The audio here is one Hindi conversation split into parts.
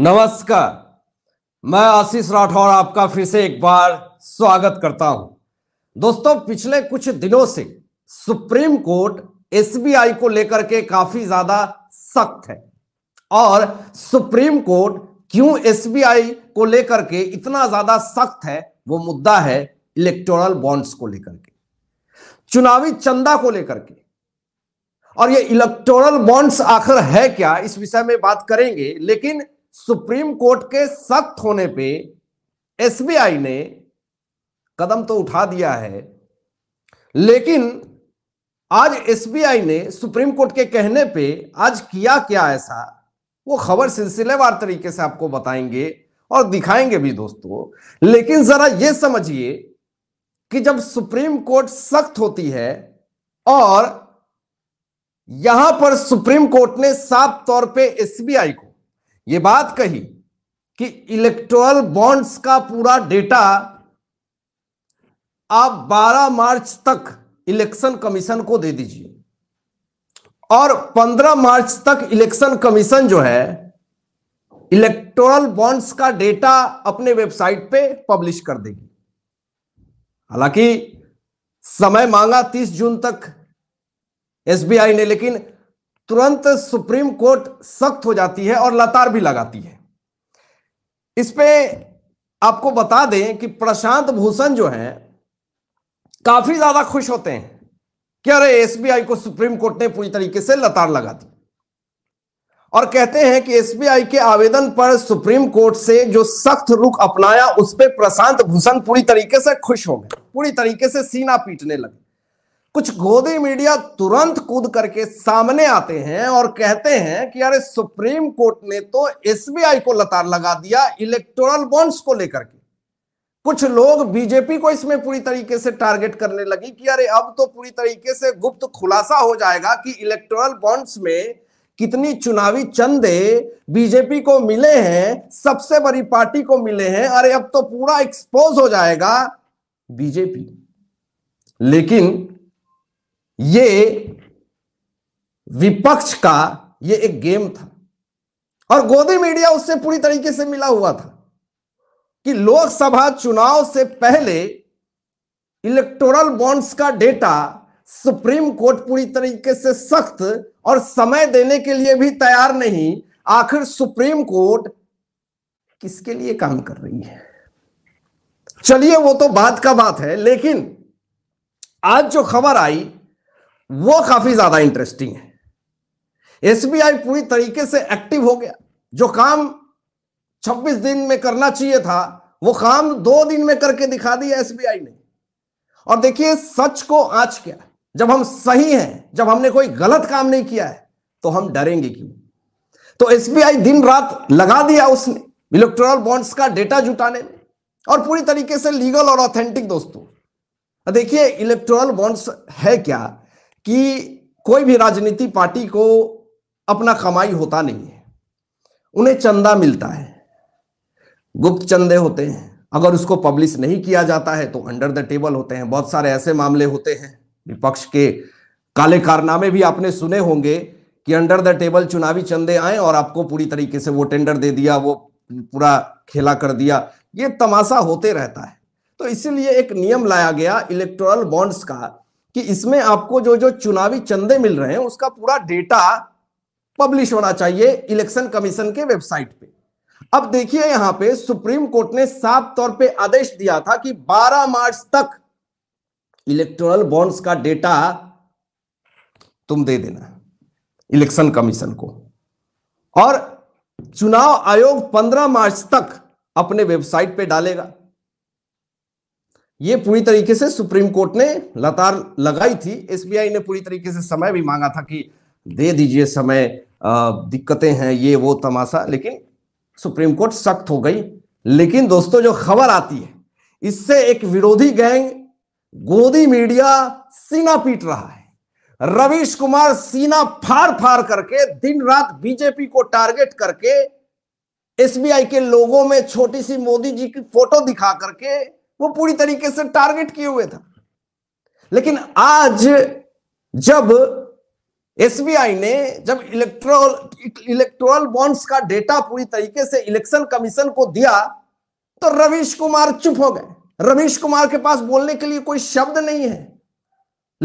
नमस्कार मैं आशीष राठौर आपका फिर से एक बार स्वागत करता हूं दोस्तों पिछले कुछ दिनों से सुप्रीम कोर्ट एसबीआई को लेकर के काफी ज्यादा सख्त है और सुप्रीम कोर्ट क्यों एसबीआई को लेकर के इतना ज्यादा सख्त है वो मुद्दा है इलेक्टोरल बॉन्ड्स को लेकर के चुनावी चंदा को लेकर के और ये इलेक्टोरल बॉन्ड्स आखिर है क्या इस विषय में बात करेंगे लेकिन सुप्रीम कोर्ट के सख्त होने पे एसबीआई ने कदम तो उठा दिया है लेकिन आज एसबीआई ने सुप्रीम कोर्ट के कहने पे आज किया क्या ऐसा वो खबर सिलसिलेवार तरीके से आपको बताएंगे और दिखाएंगे भी दोस्तों लेकिन जरा ये समझिए कि जब सुप्रीम कोर्ट सख्त होती है और यहां पर सुप्रीम कोर्ट ने साफ तौर पे एसबीआई को ये बात कही कि इलेक्ट्रल बॉन्ड्स का पूरा डेटा आप 12 मार्च तक इलेक्शन कमीशन को दे दीजिए और 15 मार्च तक इलेक्शन कमीशन जो है इलेक्ट्रल बॉन्ड्स का डेटा अपने वेबसाइट पे पब्लिश कर देगी हालांकि समय मांगा 30 जून तक एसबीआई ने लेकिन तुरंत सुप्रीम कोर्ट सख्त हो जाती है और लतार भी लगाती है इस पे आपको बता दें कि प्रशांत भूषण जो हैं काफी ज्यादा खुश होते हैं कि अरे एसबीआई को सुप्रीम कोर्ट ने पूरी तरीके से लतार लगा दी और कहते हैं कि एसबीआई के आवेदन पर सुप्रीम कोर्ट से जो सख्त रुख अपनाया उस पर प्रशांत भूषण पूरी तरीके से खुश हो गए पूरी तरीके से सीना पीटने लगे कुछ गोदी मीडिया तुरंत कूद करके सामने आते हैं और कहते हैं कि अरे सुप्रीम कोर्ट ने तो एसबीआई को लतार लगा दिया इलेक्टोरल बॉन्ड्स को लेकर के कुछ लोग बीजेपी को इसमें पूरी तरीके से टारगेट करने लगी कि अरे अब तो पूरी तरीके से गुप्त खुलासा हो जाएगा कि इलेक्टोरल बॉन्ड्स में कितनी चुनावी चंदे बीजेपी को मिले हैं सबसे बड़ी पार्टी को मिले हैं अरे अब तो पूरा एक्सपोज हो जाएगा बीजेपी लेकिन ये विपक्ष का ये एक गेम था और गोदी मीडिया उससे पूरी तरीके से मिला हुआ था कि लोकसभा चुनाव से पहले इलेक्टोरल बॉन्ड्स का डेटा सुप्रीम कोर्ट पूरी तरीके से सख्त और समय देने के लिए भी तैयार नहीं आखिर सुप्रीम कोर्ट किसके लिए काम कर रही है चलिए वो तो बात का बात है लेकिन आज जो खबर आई वो काफी ज्यादा इंटरेस्टिंग है एसबीआई पूरी तरीके से एक्टिव हो गया जो काम 26 दिन में करना चाहिए था वो काम दो दिन में करके दिखा दिया एसबीआई ने और देखिए सच को आज क्या जब हम सही हैं जब हमने कोई गलत काम नहीं किया है तो हम डरेंगे क्यों तो एसबीआई दिन रात लगा दिया उसने इलेक्ट्रोनल बॉन्ड्स का डेटा जुटाने में और पूरी तरीके से लीगल और ऑथेंटिक दोस्तों देखिए इलेक्ट्रोनल बॉन्ड्स है क्या कि कोई भी राजनीति पार्टी को अपना कमाई होता नहीं है उन्हें चंदा मिलता है गुप्त चंदे होते हैं अगर उसको पब्लिश नहीं किया जाता है तो अंडर द टेबल होते हैं बहुत सारे ऐसे मामले होते हैं विपक्ष के काले कारनामे भी आपने सुने होंगे कि अंडर द टेबल चुनावी चंदे आए और आपको पूरी तरीके से वो टेंडर दे दिया वो पूरा खेला कर दिया ये तमाशा होते रहता है तो इसीलिए एक नियम लाया गया इलेक्ट्रल बॉन्ड्स का कि इसमें आपको जो जो चुनावी चंदे मिल रहे हैं उसका पूरा डेटा पब्लिश होना चाहिए इलेक्शन कमीशन के वेबसाइट पे अब देखिए यहां पे सुप्रीम कोर्ट ने साफ तौर पे आदेश दिया था कि 12 मार्च तक इलेक्टोरल बॉन्ड्स का डेटा तुम दे देना इलेक्शन कमीशन को और चुनाव आयोग 15 मार्च तक अपने वेबसाइट पे डालेगा ये पूरी तरीके से सुप्रीम कोर्ट ने लतार लगाई थी एसबीआई ने पूरी तरीके से समय भी मांगा था कि दे दीजिए समय दिक्कतें हैं ये वो तमाशा लेकिन सुप्रीम कोर्ट सख्त हो गई लेकिन दोस्तों जो खबर आती है इससे एक विरोधी गैंग गोदी मीडिया सीना पीट रहा है रविश कुमार सीना फाड़ फाड़ करके दिन रात बीजेपी को टारगेट करके एसबीआई के लोगों में छोटी सी मोदी जी की फोटो दिखा करके वो पूरी तरीके से टारगेट किए हुए था लेकिन आज जब एसबीआई ने जब इलेक्ट्रोल इलेक्ट्रोल बॉन्ड्स का डेटा पूरी तरीके से इलेक्शन कमीशन को दिया तो रवीश कुमार चुप हो गए रवीश कुमार के पास बोलने के लिए कोई शब्द नहीं है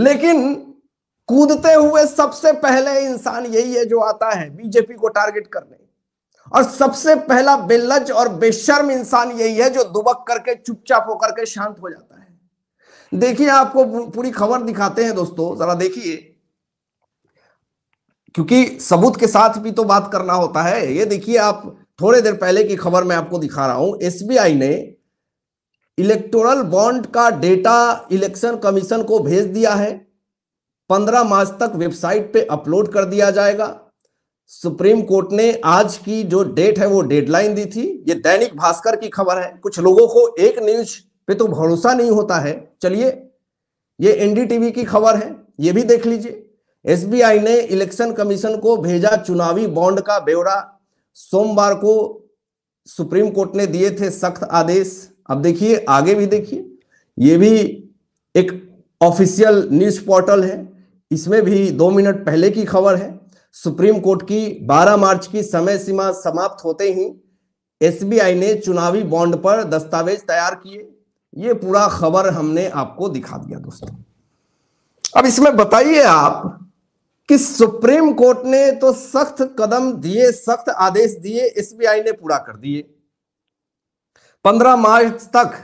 लेकिन कूदते हुए सबसे पहले इंसान यही है जो आता है बीजेपी को टारगेट करने और सबसे पहला बेलज और बेशर्म इंसान यही है जो दुबक करके चुपचाप होकर के शांत हो जाता है देखिए आपको पूरी खबर दिखाते हैं दोस्तों जरा देखिए क्योंकि सबूत के साथ भी तो बात करना होता है ये देखिए आप थोड़े देर पहले की खबर मैं आपको दिखा रहा हूं एसबीआई ने इलेक्टोरल बॉन्ड का डेटा इलेक्शन कमीशन को भेज दिया है पंद्रह मार्च तक वेबसाइट पे अपलोड कर दिया जाएगा सुप्रीम कोर्ट ने आज की जो डेट है वो डेडलाइन दी थी ये दैनिक भास्कर की खबर है कुछ लोगों को एक न्यूज पे तो भरोसा नहीं होता है चलिए ये एनडीटीवी की खबर है ये भी देख लीजिए एसबीआई ने इलेक्शन कमीशन को भेजा चुनावी बॉन्ड का ब्यौरा सोमवार को सुप्रीम कोर्ट ने दिए थे सख्त आदेश अब देखिए आगे भी देखिए ये भी एक ऑफिशियल न्यूज पोर्टल है इसमें भी दो मिनट पहले की खबर है सुप्रीम कोर्ट की 12 मार्च की समय सीमा समाप्त होते ही एसबीआई ने चुनावी बॉन्ड पर दस्तावेज तैयार किए ये पूरा खबर हमने आपको दिखा दिया दोस्तों अब इसमें बताइए आप कि सुप्रीम कोर्ट ने तो सख्त कदम दिए सख्त आदेश दिए एसबीआई ने पूरा कर दिए 15 मार्च तक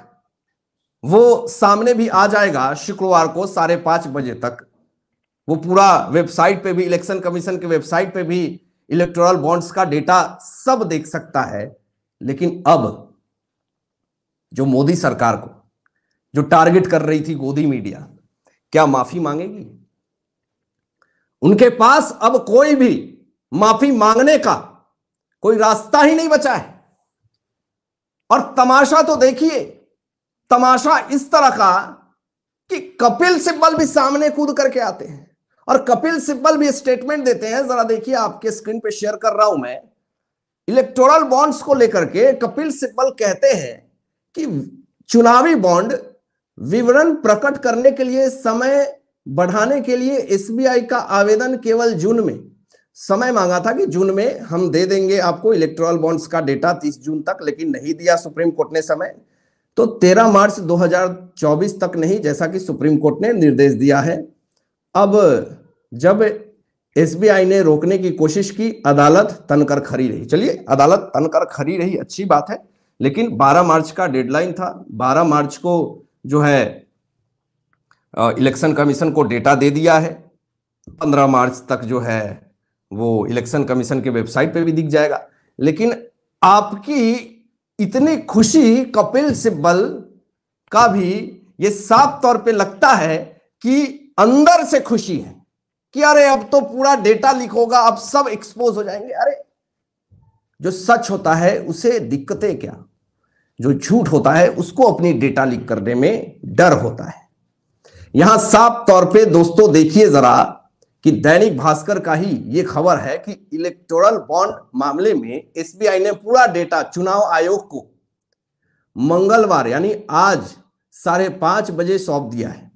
वो सामने भी आ जाएगा शुक्रवार को साढ़े पांच बजे तक वो पूरा वेबसाइट पे भी इलेक्शन कमीशन के वेबसाइट पे भी इलेक्ट्रल बॉन्ड्स का डेटा सब देख सकता है लेकिन अब जो मोदी सरकार को जो टारगेट कर रही थी गोदी मीडिया क्या माफी मांगेगी उनके पास अब कोई भी माफी मांगने का कोई रास्ता ही नहीं बचा है और तमाशा तो देखिए तमाशा इस तरह का कि कपिल सिब्बल भी सामने कूद करके आते हैं और कपिल सिब्बल भी स्टेटमेंट देते हैं जरा देखिए आपके स्क्रीन पे शेयर कर रहा हूं मैं इलेक्टोरल बॉन्ड्स को लेकर के कपिल सिब्बल कहते हैं कि चुनावी बॉन्ड विवरण प्रकट करने के लिए समय बढ़ाने के लिए एसबीआई का आवेदन केवल जून में समय मांगा था कि जून में हम दे देंगे आपको इलेक्ट्रोल बॉन्ड्स का डेटा 30 जून तक लेकिन नहीं दिया सुप्रीम कोर्ट ने समय तो 13 मार्च 2024 तक नहीं जैसा कि सुप्रीम कोर्ट ने निर्देश दिया है अब जब एसबीआई ने रोकने की कोशिश की अदालत तनकर खरी रही चलिए अदालत तनकर खरी रही अच्छी बात है लेकिन 12 मार्च का डेडलाइन था 12 मार्च को जो है इलेक्शन कमीशन को डेटा दे दिया है 15 मार्च तक जो है वो इलेक्शन कमीशन के वेबसाइट पे भी दिख जाएगा लेकिन आपकी इतनी खुशी कपिल सिब्बल का भी ये साफ तौर पे लगता है कि अंदर से खुशी है कि अरे अब तो पूरा डेटा लीक होगा अब सब एक्सपोज हो जाएंगे अरे जो सच होता है उसे दिक्कतें क्या जो झूठ होता है उसको अपनी डेटा लीक करने में डर होता है यहां साफ तौर पे दोस्तों देखिए जरा कि दैनिक भास्कर का ही ये खबर है कि इलेक्टोरल बॉन्ड मामले में एसबीआई ने पूरा डेटा चुनाव आयोग को मंगलवार यानी आज साढ़े पांच बजे सौंप दिया है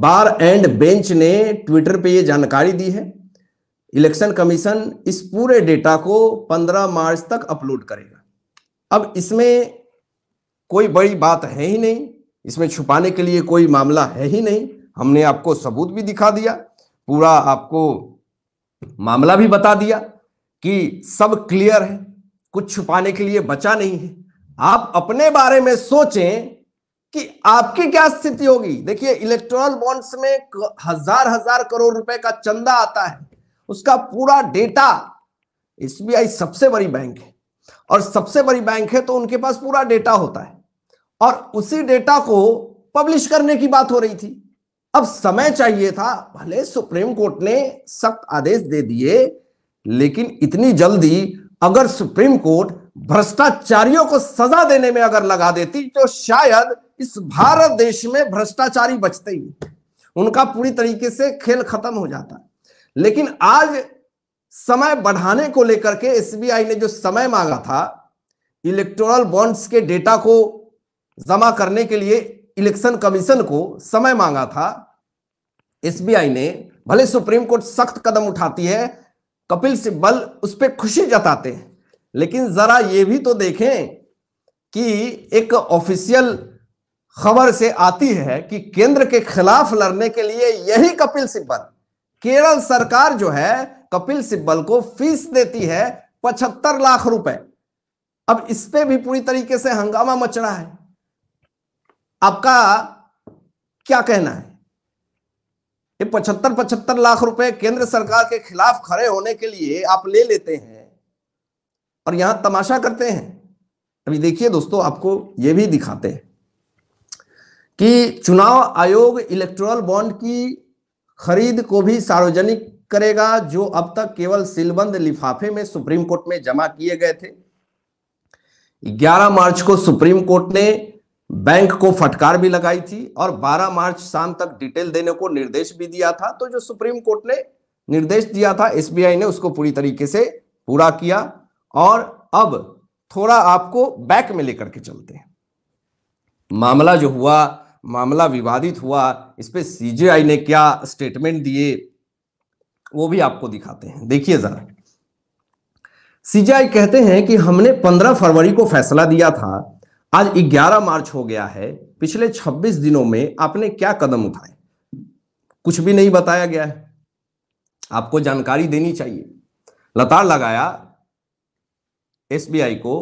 बार एंड बेंच ने ट्विटर पे ये जानकारी दी है इलेक्शन कमीशन इस पूरे डेटा को 15 मार्च तक अपलोड करेगा अब इसमें कोई बड़ी बात है ही नहीं इसमें छुपाने के लिए कोई मामला है ही नहीं हमने आपको सबूत भी दिखा दिया पूरा आपको मामला भी बता दिया कि सब क्लियर है कुछ छुपाने के लिए बचा नहीं है आप अपने बारे में सोचें कि आपकी क्या स्थिति होगी देखिए इलेक्ट्रोनल बॉन्ड्स में हजार हजार करोड़ रुपए का चंदा आता है उसका पूरा डेटा एसबीआई सबसे बड़ी बैंक है और सबसे बड़ी बैंक है तो उनके पास पूरा डेटा होता है और उसी डेटा को पब्लिश करने की बात हो रही थी अब समय चाहिए था भले सुप्रीम कोर्ट ने सख्त आदेश दे दिए लेकिन इतनी जल्दी अगर सुप्रीम कोर्ट भ्रष्टाचारियों को सजा देने में अगर लगा देती तो शायद इस भारत देश में भ्रष्टाचारी बचते ही उनका पूरी तरीके से खेल खत्म हो जाता है लेकिन आज समय बढ़ाने को लेकर के एसबीआई ने जो समय मांगा था इलेक्टोरल बॉन्ड्स के डेटा को जमा करने के लिए इलेक्शन कमीशन को समय मांगा था एसबीआई ने भले सुप्रीम कोर्ट सख्त कदम उठाती है कपिल सिब्बल उस पर खुशी जताते हैं लेकिन जरा यह भी तो देखें कि एक ऑफिशियल खबर से आती है कि केंद्र के खिलाफ लड़ने के लिए यही कपिल सिब्बल केरल सरकार जो है कपिल सिब्बल को फीस देती है पचहत्तर लाख रुपए अब इस पे भी पूरी तरीके से हंगामा मच रहा है आपका क्या कहना है ये पचहत्तर पचहत्तर लाख रुपए केंद्र सरकार के खिलाफ खड़े होने के लिए आप ले लेते हैं और यहां तमाशा करते हैं अभी देखिए दोस्तों आपको ये भी दिखाते हैं कि चुनाव आयोग इलेक्ट्रोल बॉन्ड की खरीद को भी सार्वजनिक करेगा जो अब तक केवल सिलबंद लिफाफे में सुप्रीम कोर्ट में जमा किए गए थे 11 मार्च को सुप्रीम कोर्ट ने बैंक को फटकार भी लगाई थी और 12 मार्च शाम तक डिटेल देने को निर्देश भी दिया था तो जो सुप्रीम कोर्ट ने निर्देश दिया था एसबीआई ने उसको पूरी तरीके से पूरा किया और अब थोड़ा आपको बैक में लेकर के चलते हैं मामला जो हुआ मामला विवादित हुआ इस पर सीजेआई ने क्या स्टेटमेंट दिए वो भी आपको दिखाते हैं देखिए जरा सीजेआई कहते हैं कि हमने 15 फरवरी को फैसला दिया था आज 11 मार्च हो गया है पिछले 26 दिनों में आपने क्या कदम उठाए कुछ भी नहीं बताया गया है आपको जानकारी देनी चाहिए लताड़ लगाया एसबीआई को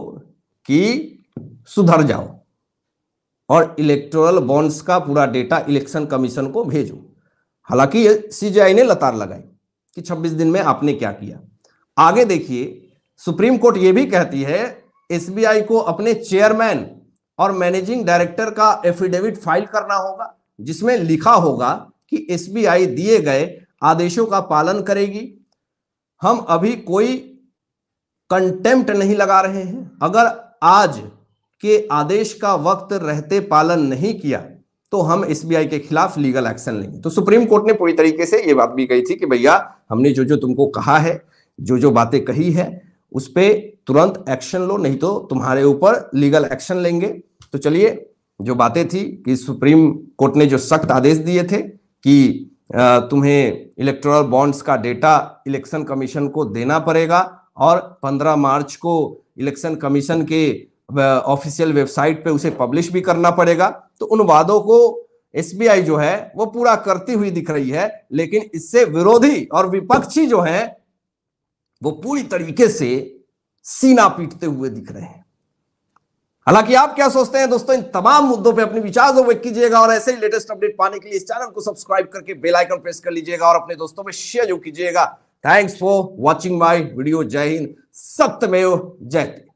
कि सुधर जाओ और इलेक्टोरल बॉन्ड्स का पूरा डेटा इलेक्शन कमीशन को भेजो हालांकि सीजीआई ने लतार लगाई कि 26 दिन में आपने क्या किया आगे देखिए सुप्रीम कोर्ट यह भी कहती है एसबीआई को अपने चेयरमैन और मैनेजिंग डायरेक्टर का एफिडेविट फाइल करना होगा जिसमें लिखा होगा कि एसबीआई दिए गए आदेशों का पालन करेगी हम अभी कोई कंटेम्प्ट नहीं लगा रहे हैं अगर आज के आदेश का वक्त रहते पालन नहीं किया तो हम एसबीआई के खिलाफ लीगल एक्शन लेंगे तो सुप्रीम कोर्ट ने पूरी तरीके से ये बात भी कही थी कि भैया हमने जो जो तुमको कहा है जो जो बातें कही है उस पर तुरंत एक्शन लो नहीं तो तुम्हारे ऊपर लीगल एक्शन लेंगे तो चलिए जो बातें थी कि सुप्रीम कोर्ट ने जो सख्त आदेश दिए थे कि तुम्हें इलेक्ट्रल बॉन्ड्स का डेटा इलेक्शन कमीशन को देना पड़ेगा और 15 मार्च को इलेक्शन कमीशन के ऑफिशियल वेबसाइट पे उसे पब्लिश भी करना पड़ेगा तो उन वादों को एसबीआई जो है वो पूरा करती हुई दिख रही है लेकिन इससे विरोधी और विपक्षी जो है वो पूरी तरीके से सीना पीटते हुए दिख रहे हैं हालांकि आप क्या सोचते हैं दोस्तों इन तमाम मुद्दों पे अपने विचार जो व्यक्त कीजिएगा और ऐसे ही लेटेस्ट अपडेट पाने के लिए इस चैनल को सब्सक्राइब करके बेल आइकन प्रेस कर लीजिएगा और अपने दोस्तों में शेयर जो कीजिएगा thanks for watching my video जय हिंद सप्तमेव जयते